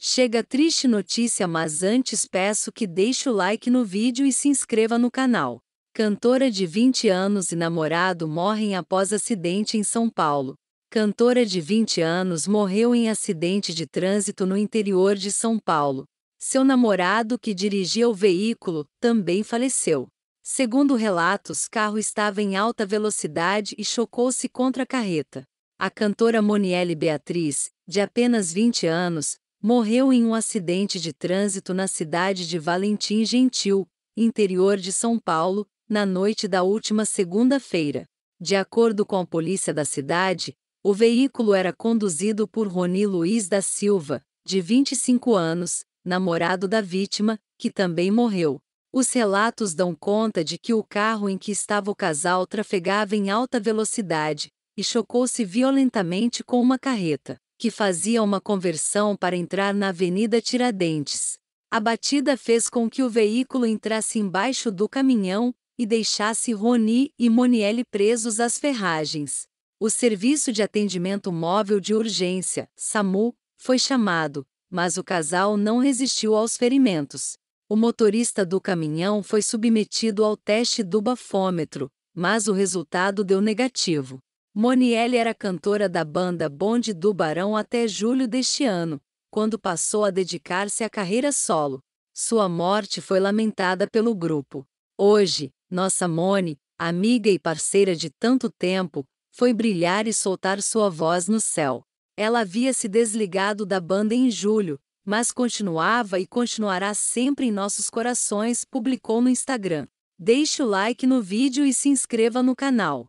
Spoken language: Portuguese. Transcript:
Chega triste notícia, mas antes peço que deixe o like no vídeo e se inscreva no canal. Cantora de 20 anos e namorado morrem após acidente em São Paulo. Cantora de 20 anos morreu em acidente de trânsito no interior de São Paulo. Seu namorado, que dirigia o veículo, também faleceu. Segundo relatos, carro estava em alta velocidade e chocou-se contra a carreta. A cantora Monielle Beatriz, de apenas 20 anos, morreu em um acidente de trânsito na cidade de Valentim Gentil, interior de São Paulo, na noite da última segunda-feira. De acordo com a polícia da cidade, o veículo era conduzido por Roni Luiz da Silva, de 25 anos, namorado da vítima, que também morreu. Os relatos dão conta de que o carro em que estava o casal trafegava em alta velocidade e chocou-se violentamente com uma carreta que fazia uma conversão para entrar na Avenida Tiradentes. A batida fez com que o veículo entrasse embaixo do caminhão e deixasse Roni e Moniel presos às ferragens. O serviço de atendimento móvel de urgência, SAMU, foi chamado, mas o casal não resistiu aos ferimentos. O motorista do caminhão foi submetido ao teste do bafômetro, mas o resultado deu negativo. Monielle era cantora da banda Bonde do Barão até julho deste ano, quando passou a dedicar-se à carreira solo. Sua morte foi lamentada pelo grupo. Hoje, nossa Moni, amiga e parceira de tanto tempo, foi brilhar e soltar sua voz no céu. Ela havia se desligado da banda em julho, mas continuava e continuará sempre em nossos corações, publicou no Instagram. Deixe o like no vídeo e se inscreva no canal.